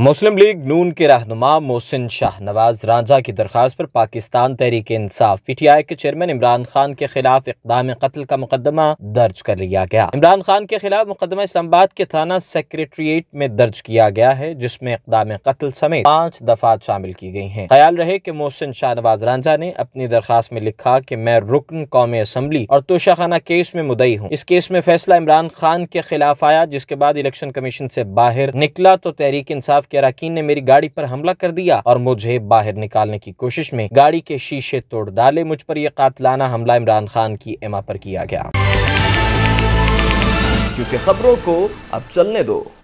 मुस्लिम league नून के रहनुमा मोहसिन शाह नवाज रांझा की दरख्वास्त पर Pakistan Tehreek Insaf P T I के चेयरमैन इमरान खान के खिलाफ इकदाम कत्ल का मुकदमा दर्ज कर लिया गया इमरान खान के खिलाफ मुकदमा इस्लामाबाद के थाना सेक्रेटरिएट में दर्ज किया गया है जिसमें इकदाम कत्ल समेत पाँच दफात शामिल की गयी है ख्याल रहे की मोहसिन शाह नवाज रांझा ने अपनी दरख्वास्त में लिखा की मैं रुकन कौमी असम्बली और तोशाखाना केस में मुदई हूँ इस केस में फैसला इमरान खान के खिलाफ आया जिसके बाद इलेक्शन कमीशन ऐसी बाहर निकला तो तहरीक इंसाफ खिलाफ के अरकान ने मेरी गाड़ी पर हमला कर दिया और मुझे बाहर निकालने की कोशिश में गाड़ी के शीशे तोड़ डाले मुझ पर यह कातलाना हमला इमरान खान की एमा पर किया गया क्योंकि खबरों को अब चलने दो